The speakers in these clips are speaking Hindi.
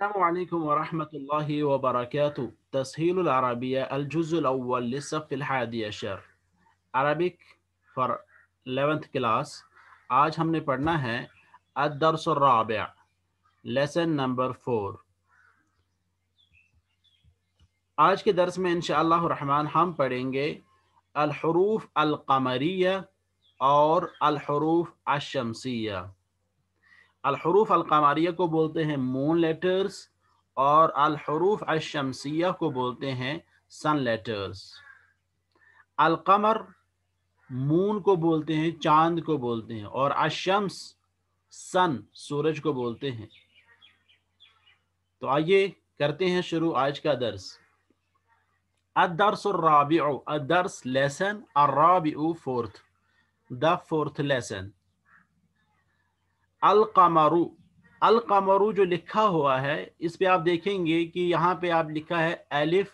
السلام عليكم ورحمة الله وبركاته تسهيل العربية الجزء الأول للصف الحادي عشر Arabic for 11th class आज हमने पढ़ना है الدرس الرابع lesson number four आज के दर्स में इंशाल्लाह रहमान हम पढ़ेंगे الحروف القمرية और الحروف الشمسية अलहरूफ अलकमारिया को बोलते हैं मून लेटर्स और अलहरूफ अशमसिया को बोलते हैं सन लेटर्स अलकमर मून को बोलते हैं चांद को बोलते हैं और अशम्स सन सूरज को बोलते हैं तो आइए करते हैं शुरू आज का दर्स अदर्स राबी अदर्स लेसन और राबी फोर्थ द फोर्थ लेसन अलकमरु अलकमरु जो लिखा हुआ है इस पे आप देखेंगे कि यहाँ पे आप लिखा है एलिफ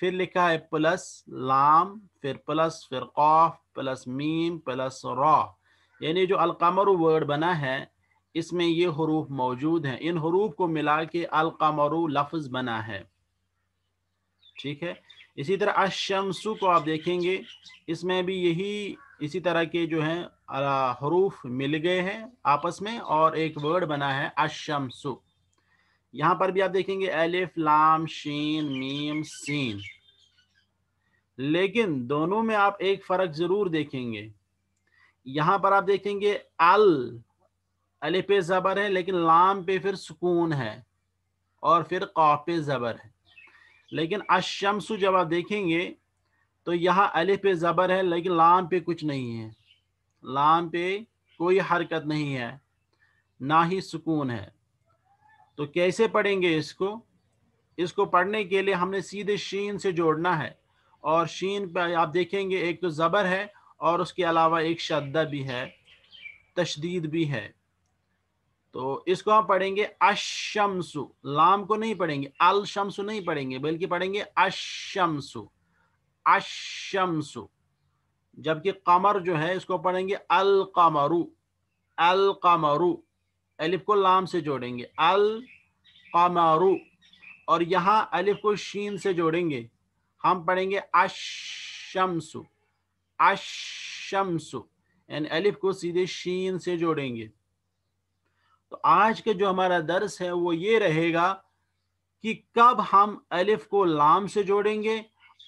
फिर लिखा है प्लस लाम फिर प्लस फिर कौफ प्लस मीम प्लस रॉ यानी जो अलकमरु वर्ड बना है इसमें ये हरूफ मौजूद हैं इन हरूफ को मिला के अलकमरु लफ्ज बना है ठीक है इसी तरह अशमसु को आप देखेंगे इसमें भी यही इसी तरह के जो हैं हरूफ मिल गए हैं आपस में और एक वर्ड बना है अशमसु यहाँ पर भी आप देखेंगे अलिफ लाम शीन मीम सीन लेकिन दोनों में आप एक फर्क जरूर देखेंगे यहाँ पर आप देखेंगे अल अले पे ज़बर है लेकिन लाम पे फिर सुकून है और फिर कॉफ पे ज़बर है लेकिन अशमसु जब आप देखेंगे तो यहाँ अले पे ज़बर है लेकिन लाम पे कुछ नहीं है लाम पे कोई हरकत नहीं है ना ही सुकून है तो कैसे पढ़ेंगे इसको इसको पढ़ने के लिए हमने सीधे शीन से जोड़ना है और शीन पर आप देखेंगे एक तो ज़बर है और उसके अलावा एक शद्दा भी है तशदीद भी है तो इसको हम पढ़ेंगे अशमसु लाम को नहीं पढ़ेंगे अल शमसु नहीं पढ़ेंगे बल्कि पढ़ेंगे अशमसु अशमसु जबकि कमर जो है इसको पढ़ेंगे अल कमरु अल कमरु अलिफ को लाम से जोड़ेंगे अल कमरु और यहाँ अलिफ को शीन से जोड़ेंगे हम पढ़ेंगे अशमसु अशमसु यानी अलिफ को सीधे शीन से जोड़ेंगे तो आज का जो हमारा दर्स है वो ये रहेगा कि कब हम अलिफ को लाम से जोड़ेंगे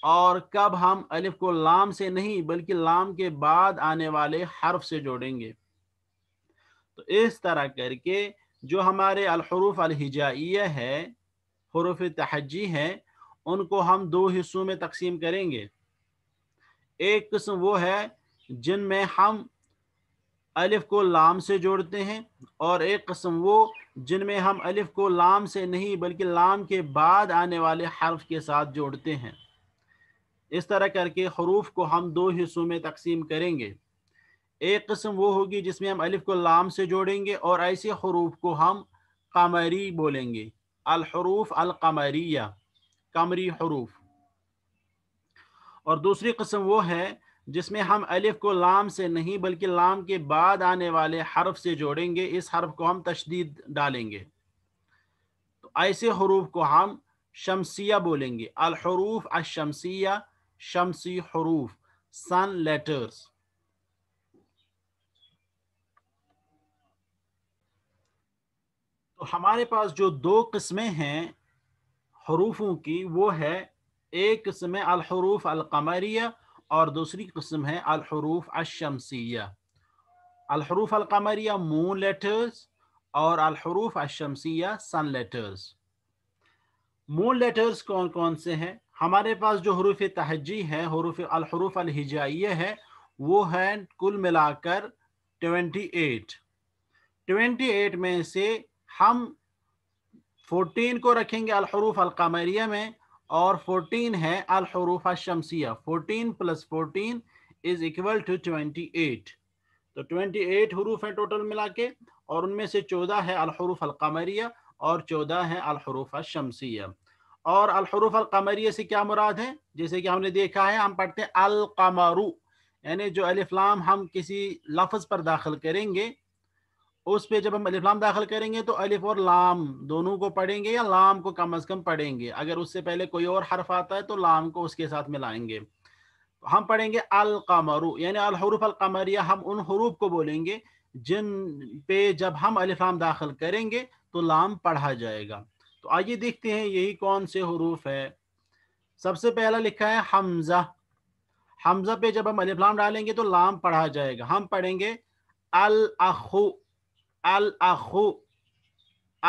और कब हम अलिफ को लाम से नहीं बल्कि लाम के बाद आने वाले हर्फ से जोड़ेंगे तो इस तरह करके जो हमारे अलहरूफ अलहिजाइय है हरूफ तहजी है उनको हम दो हिस्सों में तकसीम करेंगे एक किस्म वो है जिनमें हम अलिफ को लाम से जोड़ते हैं और एक कस्म वो जिनमें हम अलिफ को लाम से नहीं बल्कि लाम के बाद आने वाले हर्फ के साथ जोड़ते हैं इस तरह करके हरूफ को हम दो हिस्सों में तकसीम करेंगे एक कस्म वो होगी जिसमें हम अलिफ को लाम से जोड़ेंगे और ऐसे हरूफ को हम कमरी बोलेंगे अलहरूफ अलकमरिया कमरी हरूफ और दूसरी कस्म वो है जिसमें हम अलिफ को लाम से नहीं बल्कि लाम के बाद आने वाले हरफ से जोड़ेंगे इस हरफ को हम तशदीद डालेंगे तो ऐसे हरूफ को हम शमसिया बोलेंगे अलहरूफ अशमसिया शमसी हरूफ सन लेटर्स तो हमारे पास जो दो किस्में हैं हरूफों की वो है एक किस्म है अलहरूफ अलकमरिया और दूसरी किस्म है अलहरूफ अशमसिया अलहरूफ अलकमरिया मून लेटर्स और अलहरूफ अशमसिया सन लेटर्स मून लेटर्स कौन कौन से हैं हमारे पास जो हरूफ तहजी है हरूफ अलहरूफ अलहिजाइय है वो है कुल मिलाकर ट्वेंटी एट ट्वेंटी एट में से हम 14 को रखेंगे अलहरूफ अलकामरिया में और फोर्टीन है अलहरूफ शमसिया 14 plus fourteen is equal to twenty eight तो ट्वेंटी एट हरूफ हैं टोटल मिला के और उनमें से चौदह है अलहरूफ अलकामरिया और चौदह है अलहरूफ शमसिया और अलहरूफ अलकमरिया से क्या मुराद है जैसे कि हमने देखा है हम पढ़ते हैं अलकमरू यानी जो अलिफ्लाम हम किसी लफ्ज़ पर दाखिल करेंगे उस पर जब हम अलिफ्लाम दाखिल करेंगे तो अलिफ और लाम दोनों को पढ़ेंगे या लाम को कम अज़ कम पढ़ेंगे अगर उससे पहले कोई और हरफ आता है तो लाम को उसके साथ मिलाएंगे हम पढ़ेंगे अलकमरू यानी अलहरूफ अलकमरिया हम उन हरूफ को बोलेंगे जिन पे जब हम अलिफ्लाम दाखिल करेंगे तो लाम पढ़ा जाएगा तो आइए देखते हैं यही कौन से हरूफ है सबसे पहला लिखा है हमजा हमजा पे जब हम अलिफ्लाम डालेंगे तो लाम पढ़ा जाएगा हम पढ़ेंगे अल अखू अल अखू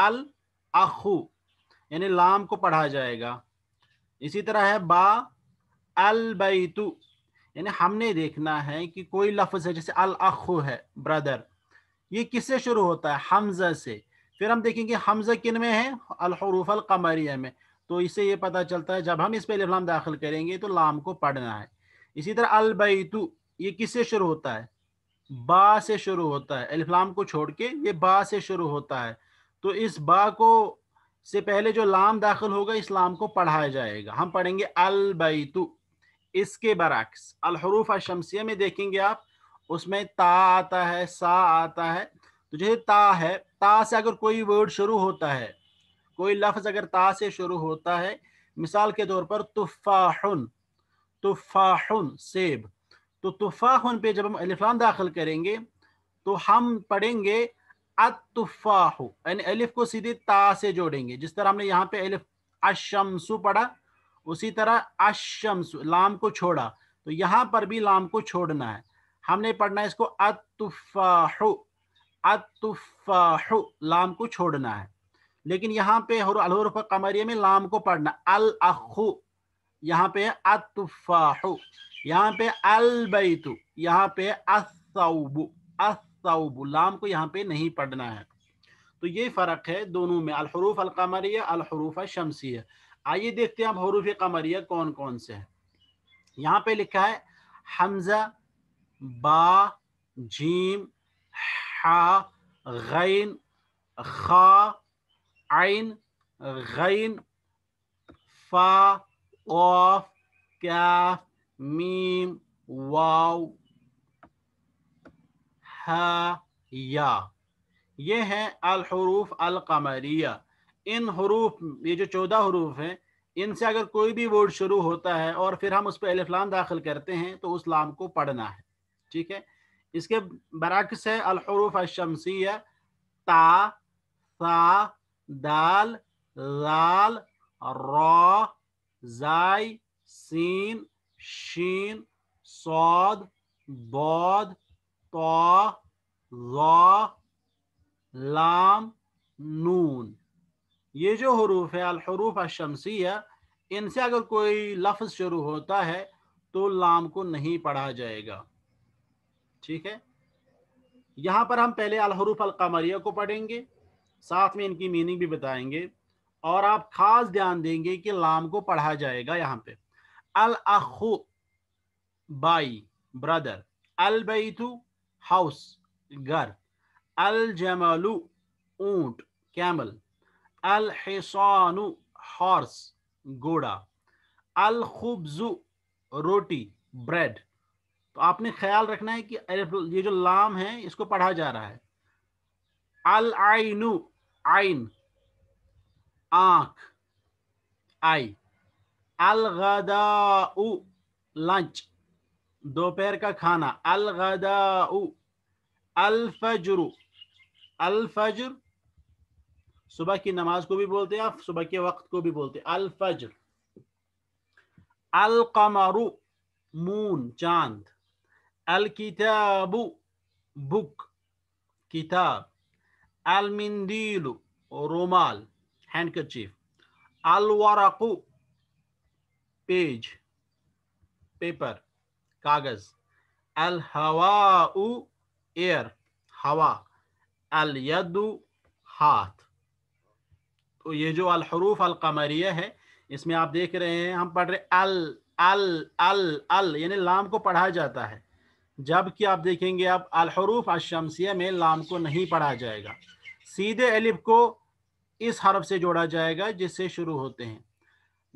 अल अखू यानी लाम को पढ़ा जाएगा इसी तरह है बा अल बैतु यानी हमने देखना है कि कोई लफ्ज़ है जैसे अल अखू है ब्रदर ये किससे शुरू होता है हमजा से फिर हम देखेंगे हमजा किन में है अलहरूफ अलकमरिया में तो इससे ये पता चलता है जब हम इस पर लाम दाखिल करेंगे तो लाम को पढ़ना है इसी तरह अलबैतु ये किससे शुरू होता है बा से शुरू होता है अलफ़लाम को छोड़ के ये बा से शुरू होता है तो इस बा को से पहले जो लाम दाखिल होगा इस लाम को पढ़ाया जाएगा हम पढ़ेंगे अलबैतु इसके बरक्स अलहरूफ शमसिया में देखेंगे आप उसमें ता आता है सा आता है तो जैसे ता है ता से अगर कोई वर्ड शुरू होता है कोई लफ्ज अगर ता से शुरू होता है मिसाल के तौर पर तुफाहुन तुफाहुन सेब तो तुफाहुन पे जब हम अलिफ्लाम दाखिल करेंगे तो हम पढ़ेंगे अतुफाहु यानी अलिफ को सीधे ता से जोड़ेंगे जिस तरह हमने यहाँ पे अलिफ अशमसु पढ़ा उसी तरह अशमसु लाम को छोड़ा तो यहाँ पर भी लाम को छोड़ना है हमने पढ़ना है इसको अतुफाहु अतुफाहु लाम को छोड़ना है लेकिन यहाँ पे अलहरफ कमरिया में लाम को पढ़ना अल अखु यहाँ पे अतुफाहु यहाँ पे अल बैतु यहाँ पे असौबु असौबु लाम को यहाँ पे नहीं पढ़ना है तो ये फ़र्क है दोनों में अलहरूफ अलकमरिया अलहरूफ शमसिया आइए देखते हैं अब हरूफ कमरिया कौन कौन से है यहाँ पे लिखा है हमज़ा बा जीम गैन खा आइन गैन फा कॉफ कैफ मीम वाव या ये हैं अलहरूफ अलकमरिया इन हरूफ ये जो चौदह हरूफ हैं इनसे अगर कोई भी वर्ड शुरू होता है और फिर हम उस पर अलफलाम दाखिल करते हैं तो उस लाम को पढ़ना है ठीक है इसके बरक्स है अलहरूफ है ता सा दाल लाल राय सीन शीन सौद बौद तो लाम नून ये जो हरूफ है अलहरूफ है इनसे अगर कोई लफ्ज़ शुरू होता है तो लाम को नहीं पढ़ा जाएगा ठीक है यहाँ पर हम पहले अलहरूफ अलकमरिया को पढ़ेंगे साथ में इनकी मीनिंग भी बताएंगे और आप खास ध्यान देंगे कि लाम को पढ़ा जाएगा यहाँ पे अल अखु बाई ब्रदर अल बैतु हाउस घर अल जमलू ऊंट कैमल अल हिसानु हॉर्स घोड़ा अल खुबजू रोटी ब्रेड तो आपने ख्याल रखना है कि तो ये जो लाम है इसको पढ़ा जा रहा है अल आइनु आइन आंख आई अल गदाउ लंच दोपहर का खाना अल गदाउ अल फजरु अल फजर सुबह की नमाज को भी बोलते हैं आप सुबह के वक्त को भी बोलते हैं अल फजर अल कमरु मून चांद अल किताबु बुक किताब अल मिंदीलु रुमाल हैंडकरचीफ अल वरकु पेज पेपर कागज अल हवाउ एयर हवा अल यदु हाथ तो ये जो अल हरूफ अल कमरिया है इसमें आप देख रहे हैं हम पढ़ रहे अल अल अल अल यानी लाम को पढ़ा जाता है जबकि आप देखेंगे आप अलहरूफ अशमसिया में लाम को नहीं पढ़ा जाएगा सीधे एलिफ को इस हरफ से जोड़ा जाएगा जिससे शुरू होते हैं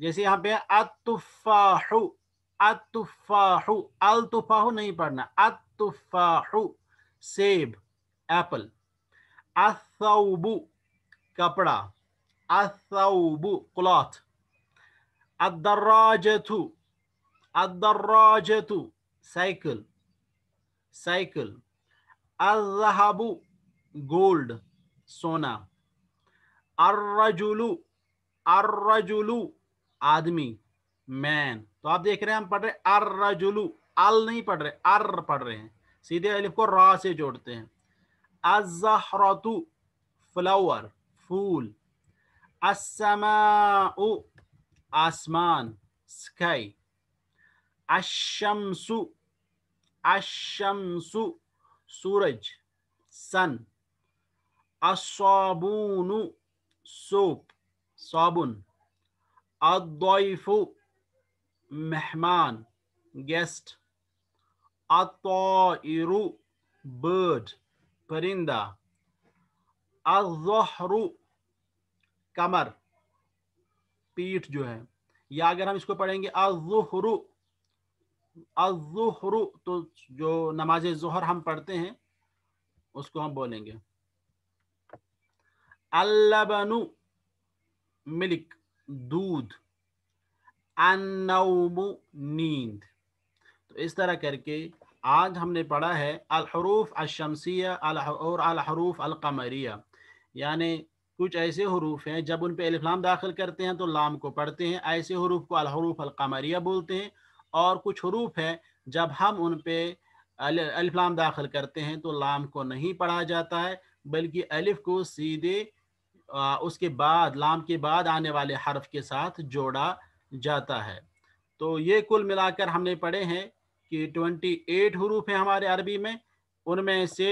जैसे यहाँ पे अतुफाहु अतुफाहु अलतुफाहु नहीं पढ़ना अतुफाहु सेब एप्पल अथौबु कपड़ा अथौबु क्लॉथ अदर्राजु अदर्राजु साइकिल साइकिल अजहबू गोल्ड सोना अर्रजुलू अर्रजुलू आदमी मैन तो आप देख रहे हैं हम पढ़ रहे अर्रजुलू अल नहीं पढ़ रहे अर्र पढ़ रहे हैं सीधे अलिफ को रा से जोड़ते हैं अजहरतु फ्लावर फूल असमा आसमान स्काई अशमसु अशमसु सूरज सन असबून सोप साबुन अदौफु मेहमान गेस्ट अतरु बर्ड परिंदा अजहरु कमर पीठ जो है या अगर हम इसको पढ़ेंगे अजुहरु अजुहरु तो जो नमाज जहर हम पढ़ते हैं उसको हम बोलेंगे अल्लबनु मिल्क दूध अनौमु नींद तो इस तरह करके आज हमने पढ़ा है अलहरूफ अशमसिया अल और अलहरूफ अलकमरिया यानी कुछ ऐसे हरूफ हैं जब उन पर अलिफ्लाम दाखिल करते हैं तो लाम को पढ़ते हैं ऐसे हरूफ को अलहरूफ अलकमरिया बोलते हैं और कुछ हरूफ हैं जब हम उन पे अलिफ्लाम दाखिल करते हैं तो लाम को नहीं पढ़ा जाता है बल्कि अलिफ को सीधे उसके बाद लाम के बाद आने वाले हर्फ के साथ जोड़ा जाता है तो ये कुल मिलाकर हमने पढ़े हैं कि ट्वेंटी एट हरूफ हैं हमारे अरबी में उनमें से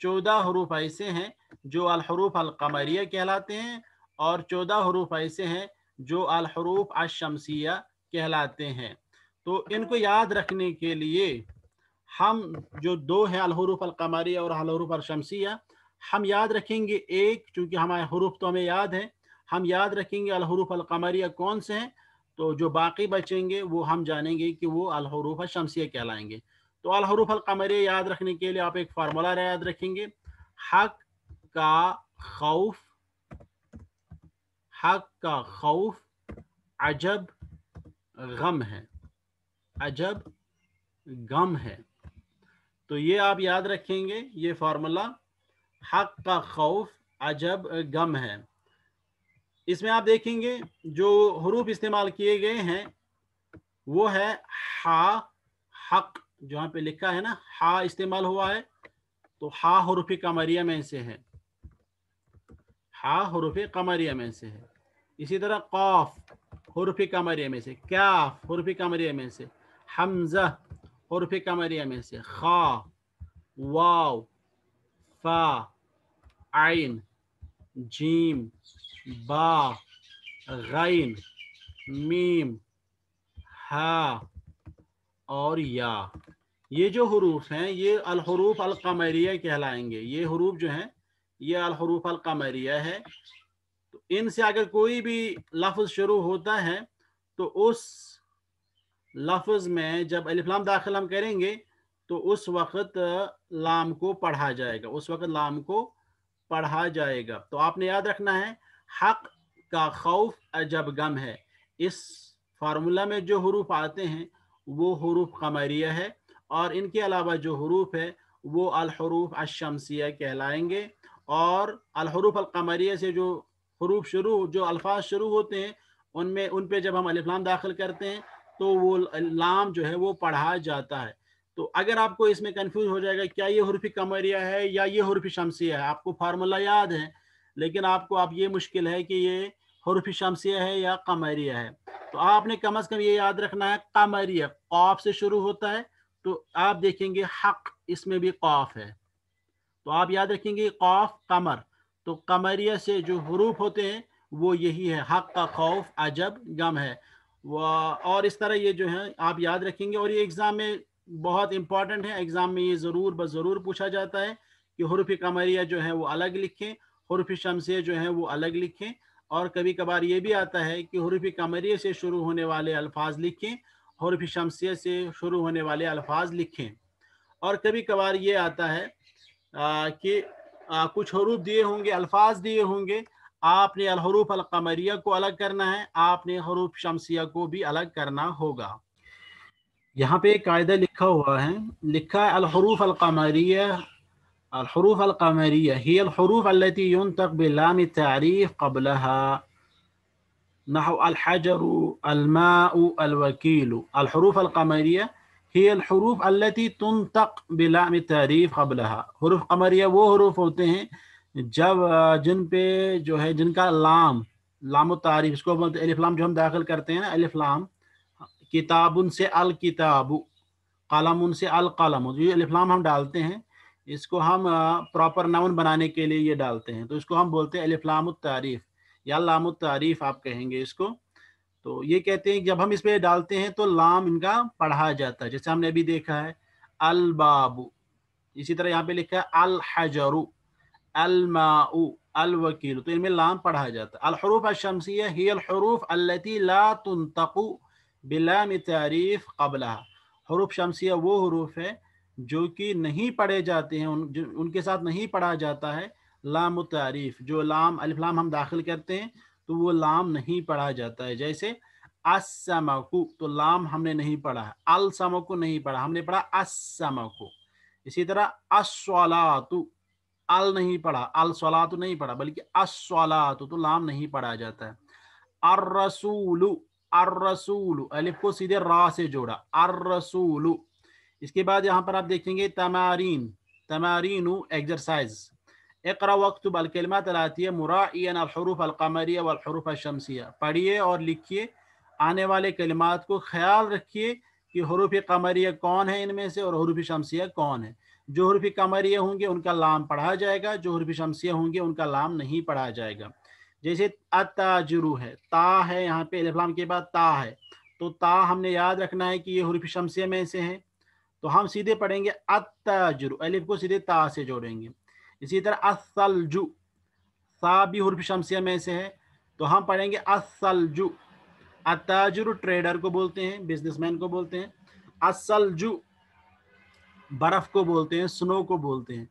चौदह हरूफ ऐसे हैं जो अलहरूफ अलकमरिया कहलाते हैं और चौदह हरूफ ऐसे हैं जो अलहरूफ अशमसिया कहलाते हैं तो इनको याद रखने के लिए हम जो दो है अलहरूफ अलकमारी और अलहरूफ शमसिया हम याद रखेंगे एक चूंकि हमारे हरूफ तो हमें याद है हम याद रखेंगे अलहरूफ अलकमरिया कौन से हैं तो जो बाकी बचेंगे वो हम जानेंगे कि वो अलहरूफ शमसिया कहलाएंगे तो अलहरूफ अलकमरिया याद रखने के लिए आप एक फार्मूला याद रखेंगे हक का खौफ हक का खौफ अजब गम है अजब गम है तो ये आप याद रखेंगे ये फार्मूला हक का खौफ अजब गम है इसमें आप देखेंगे जो हरूफ इस्तेमाल किए गए हैं वो है हा हक जो यहाँ पे लिखा है ना हा इस्तेमाल हुआ है तो हा हरूफ कमरिया में से है हा हरूफ कमरिया में से है इसी तरह कौफ हरूफ कमरिया में से क्या हरूफ कमरिया में से हमजा हरफ कमरिया में से खा वाव फा आइन जीम बा गैन मीम हा और या ये जो हरूफ हैं ये अलहरूफ अलकमरिया कहलाएंगे ये हरूफ जो हैं ये अलहरूफ अलकमरिया है तो इनसे अगर कोई भी लफ्ज़ शुरू होता है तो उस लफ्ज में जब अलिफ्लाम दाखिल हम करेंगे तो उस वक्त लाम को पढ़ा जाएगा उस वक्त लाम को पढ़ा जाएगा तो आपने याद रखना है हक का खौफ अजब गम है इस फार्मूला में जो हरूफ आते हैं वो हरूफ कमरिया है और इनके अलावा जो हरूफ है वो अलहरूफ अशमसिया कहलाएंगे और अलहरूफ अलकमरिया से जो हरूफ शुरू जो अल्फाज शुरू होते हैं उनमें उन पे जब हम अलफ्लाम दाखिल करते हैं तो वो लाम जो है वो पढ़ा जाता है तो अगर आपको इसमें कंफ्यूज हो जाएगा क्या ये हरफी कमरिया है या ये हरफी शमसिया है आपको फार्मूला याद है लेकिन आपको आप ये मुश्किल है कि ये हरफी शमसिया है या कमरिया है तो आपने कम अज़ कम ये याद रखना है कमरिया कौफ से शुरू होता है तो आप देखेंगे हक इसमें भी कौफ है तो आप याद रखेंगे कौफ कमर तो कमरिया से जो हरूफ होते हैं वो यही है हक का खौफ अजब गम है और इस तरह ये जो है आप याद रखेंगे और ये एग्ज़ाम में बहुत इंपॉर्टेंट है एग्ज़ाम में ये ज़रूर ब ज़रूर पूछा जाता है कि हरूफ कमरिया जो है वो अलग लिखें हरूफ शमसिया जो है वो अलग लिखें और कभी कभार ये भी आता है कि हरूफ कमरिया से शुरू होने वाले अल्फाज लिखें हरूफ शमसिया से शुरू होने वाले अल्फाज लिखें और कभी कभार ये आता है आ, कि आ, कुछ हरूफ दिए होंगे अल्फाज दिए होंगे आपने अलहरूफ अलकमरिया को अलग करना है आपने हरूफ शमसिया को भी अलग करना होगा यहाँ पे एक कायदा लिखा हुआ है लिखा है अलहरूफ अलकमरिया الحروف القمرية هي الحروف التي ينطق بلام التعريف قبلها نحو الحجر الماء الوكيل الحروف القمرية هي الحروف التي تنطق بلام التعريف قبلها حروف قمرية वो حروف होते हैं जब जिन पे जो है जिनका लाम लाम तारीफ इसको बोलते लाम जो हम दाखिल करते हैं ना किताब उन से अल किताब कलम से अल कलम तो ये लाम हम डालते हैं इसको हम प्रॉपर नाउन बनाने के लिए ये डालते हैं तो इसको हम बोलते हैं अलिफ्लाम तारीफ या लाम तारीफ आप कहेंगे इसको तो ये कहते हैं जब हम इस पर डालते हैं तो लाम इनका पढ़ा जाता है जैसे हमने अभी देखा है अलबाबू इसी तरह यहाँ पे लिखा है अल हजरू अलमाऊ अलवकील तो इनमें लाम पढ़ा जाता है अलहरूफ अशमसिया ही अलहरूफ अल्लती ला तकु बिलाम तारीफ कबला हरूफ शमसिया वो हरूफ है जो कि नहीं पढ़े जाते हैं उन जो, उनके साथ नहीं पढ़ा जाता है लाम तारीफ जो लाम अलिफ्लाम हम दाखिल करते हैं तो वो लाम नहीं पढ़ा जाता है जैसे असमकु तो लाम हमने नहीं पढ़ा अलसमकु नहीं पढ़ा हमने पढ़ा असमकु इसी तरह अस्वालातु अल नहीं पढ़ा अल सलात नहीं पढ़ा बल्कि असलात तो लाम नहीं पढ़ा जाता है अर अर रसूल अलिफ को सीधे रा से जोड़ा अर रसूल इसके बाद यहाँ पर आप देखेंगे तमारीन तमारीन एक्सरसाइज इकरा वक्त बलकलमा तलाती है मुरा अलहरूफ अलकमरिया वलहरूफ शमसिया पढ़िए और लिखिए आने वाले कलमात को ख्याल रखिए कि हरूफ कमरिया कौन है इनमें से और हरूफ शमसिया कौन है जो हरफी कमरिया होंगे उनका लाम पढ़ा जाएगा जो हरफी शमसिया होंगे उनका लाम नहीं पढ़ा जाएगा जैसे अताजरु है ता है यहाँ पे अलफलाम के बाद ता है तो ता हमने याद रखना है कि ये हरफी शमसिया में से है तो हम सीधे पढ़ेंगे अताजरू अलिफ को सीधे ता से जोड़ेंगे इसी तरह असलजु सा भी हरफ शमसिया में से है तो हम पढ़ेंगे असलजु अताजर ट्रेडर को बोलते हैं बिजनेसमैन को बोलते हैं असलजु बर्फ को बोलते हैं स्नो को बोलते हैं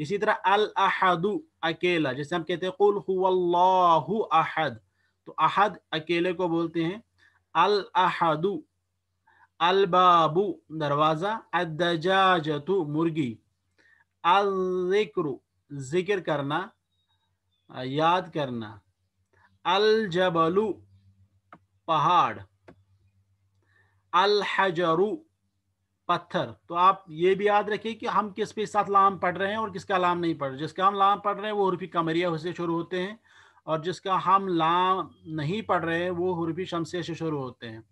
इसी तरह अल अहदु अकेला जैसे हम कहते हैं अहद तो अहद अकेले को बोलते हैं अल अहदु अल बाबू दरवाज़ा अदजाजतु मुर्गी अल जिक्र जिक्र करना याद करना अल जबलु पहाड़ अल हजरू पत्थर तो आप ये भी याद रखिए कि हम किस पे साथ लाम पढ़ रहे हैं और किसका लाम नहीं पढ़ रहे जिसका हम लाम पढ़ रहे हैं वो हरफी कमरिया से शुरू होते हैं और जिसका हम लाम नहीं पढ़ रहे हैं वो हरफी शमसिया से शुरू होते हैं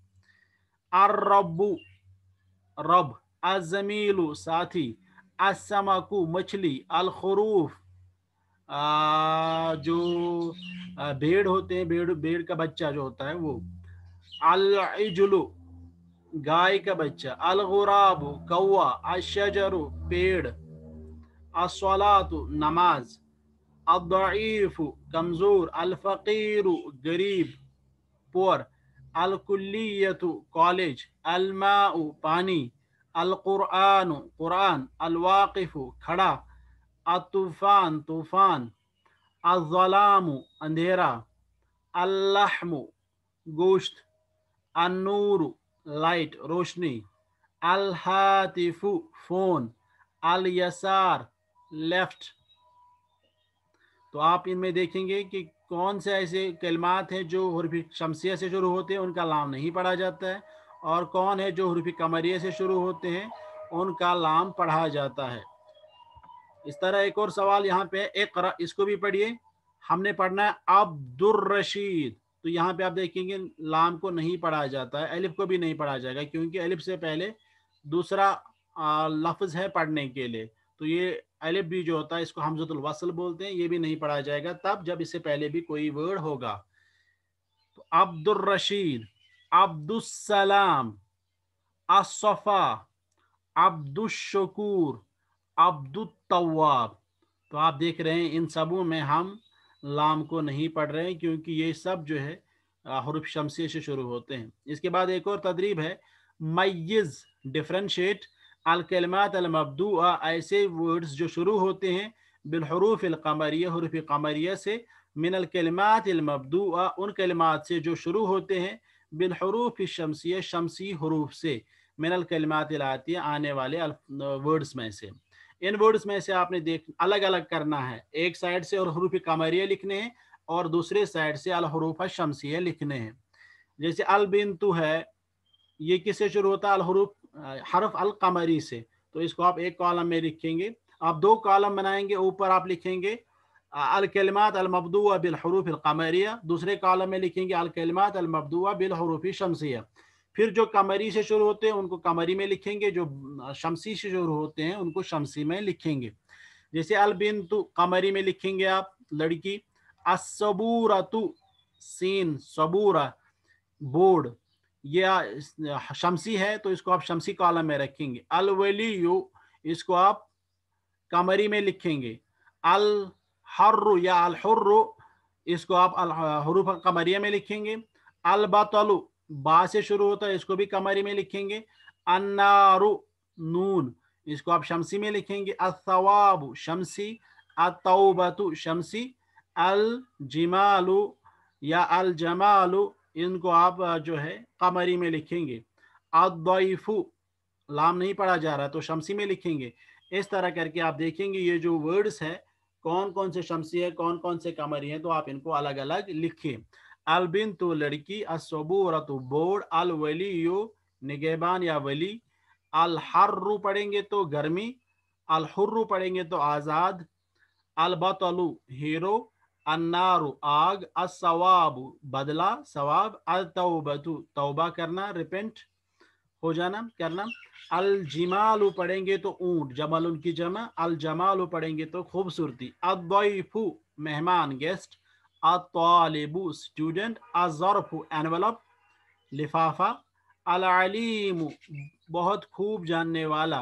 रबू रब अजमीलू साथी असमकू मछली अलखरूफ जो भेड़ होते हैं भेड़ भेड़ का बच्चा जो होता है वो अलजुलू गाय का बच्चा अलगुराब कौआ अशजरु पेड़ असलातु नमाज अदीफ कमज़ोर अलफ़ीर गरीब पोर अलकुल्लियत कॉलेज अलमा पानी अलकुरान कुरान अलवाक़ खड़ा अतूफ़ान तूफ़ान अज़लाम अंधेरा अल्लाहम गोश्त अन्नूर लाइट रोशनी अल हातिफु फोन अल यसार लेफ्ट तो आप इनमें देखेंगे कि कौन से ऐसे कलमात हैं जो हरफी शमसिया से शुरू होते हैं उनका लाम नहीं पढ़ा जाता है और कौन है जो हरफी कमरिया से शुरू होते हैं उनका लाम पढ़ा जाता है इस तरह एक और सवाल यहाँ पे एक इसको भी पढ़िए हमने पढ़ना है अब्दुर रशीद तो यहाँ पे आप देखेंगे लाम को नहीं पढ़ा जाता है एलिफ को भी नहीं पढ़ा जाएगा क्योंकि एलिफ से पहले दूसरा लफ्ज है पढ़ने के लिए तो ये एलिफ भी जो होता है इसको हमजतुलवासल बोलते हैं ये भी नहीं पढ़ा जाएगा तब जब इससे पहले भी कोई वर्ड होगा तो अब्दुल रशीद अब्दुलसलाम असफ़ा अब्दुलशकूर अब्दुलतवाब तो आप देख रहे हैं इन सबों में हम लाम को नहीं पढ़ रहे हैं क्योंकि ये सब जो है हरूफ शमसी से शुरू होते हैं इसके बाद एक और तदरीब है मैज़ डिफ्रेंशिएट अलकलमात अलमबदू ऐसे वर्ड्स जो शुरू होते हैं बिलहरूफ अलकमरिया हरूफ कमरिया से मिनलकलमात अलमबदू उन कलमात से जो शुरू होते हैं बिलहरूफ शमसी शमसी हरूफ से मिनलकलमात आती आने वाले वर्ड्स में से इन वर्ड्स में से आपने देख अलग अलग करना है एक साइड से और हरूफ कमरिया लिखने हैं और दूसरे साइड से अलहरूफ शमसिया लिखने हैं जैसे अल बिनतु है ये किससे शुरू होता है अलहरूफ हरफ अल कमरी से तो इसको आप एक कॉलम में लिखेंगे आप दो कॉलम बनाएंगे ऊपर आप लिखेंगे अलकलमात अलमबदुआ बिलहरूफ अलकमरिया दूसरे कॉलम में लिखेंगे अलकलमात अलमबदुआ बिलहरूफ शमसिया फिर जो कमरी से शुरू होते हैं उनको कमरी में लिखेंगे जो शमसी से शुरू होते हैं उनको शमसी में लिखेंगे जैसे अलबिंतु तो कमरी में लिखेंगे आप लड़की तु सीन सबूरा बोर्ड ये शमसी है तो इसको आप शमसी कॉलम में रखेंगे अलवली यू इसको आप कमरी में लिखेंगे अल हर्रु या अलहर्र इसको आप हरूफ कमरिया में लिखेंगे अलबतलु बा से शुरू होता है इसको भी कमरी में लिखेंगे अन्नारु नून इसको आप शमसी में लिखेंगे अवाब शमसी अतौबतु शमसी अल जिमालु या अल जमालु इनको आप जो है कमरी में लिखेंगे अदयफु लाम नहीं पढ़ा जा रहा तो शमसी में लिखेंगे इस तरह करके आप देखेंगे ये जो वर्ड्स है कौन कौन से शमसी है कौन कौन से कमरी है तो आप इनको अलग अलग लिखिए अलबिन तो लड़की असबूरा तो बोर्ड अल वली यो निगेबान या वली अल हर्रू पढ़ेंगे तो गर्मी अल हर्रू पढ़ेंगे तो आज़ाद अलबतलु हीरो अन्नारु आग असवाब बदला सवाब अल तौबतु तौबा करना रिपेंट हो जाना करना अल जमालु पढ़ेंगे तो ऊंट जमल उनकी जमा अल जमालू पढ़ेंगे तो खूबसूरती अदयफू मेहमान guest atalibu student azarfu envelope लिफाफा अलीम बहुत खूब जानने वाला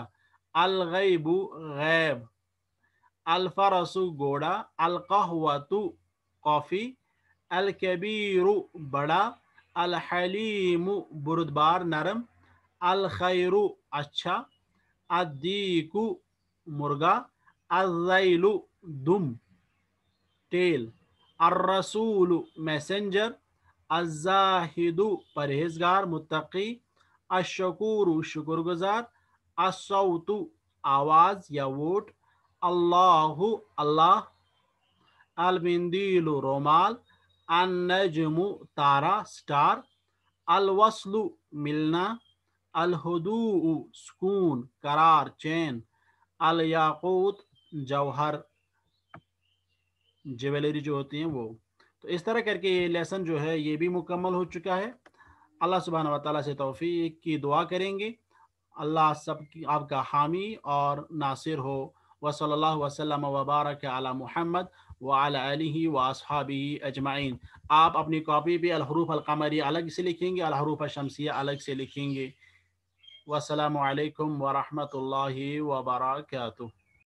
अलगैबु गैब अलफरसु घोड़ा अलकहवतु कॉफ़ी अलकबीरु बड़ा अलहलीम बुरदबार नरम अलखैरु अच्छा अद्दीकु मुर्गा अजैलु दुम टेल अर्रसूल मैसेंजर अजाहिदु परहेजगार मुतकी अशकूर गुजार असौतु आवाज या वोट अल्लाह अल्लाह अलबिंदील रोमाल अन्नजमु तारा स्टार अलवसलु मिलना अलहदू सुकून करार चैन अलयाकूत जौहर ज्वेलरी जो होती हैं वो तो इस तरह करके ये लेसन जो है ये भी मुकम्मल हो चुका है अल्लाह सुबहाना वाली से तोफ़ी की दुआ करेंगे अल्लाह सब की आपका हामी और नासिर हो व सल्ला वसलम वबारक आला मोहम्मद वाली वाबी अजमाइन आप अपनी कॉपी भी अलहरूफ अलकमरी अलग से लिखेंगे अलहरूफ शमसी अलग से लिखेंगे वालकम वरहमल वबरकू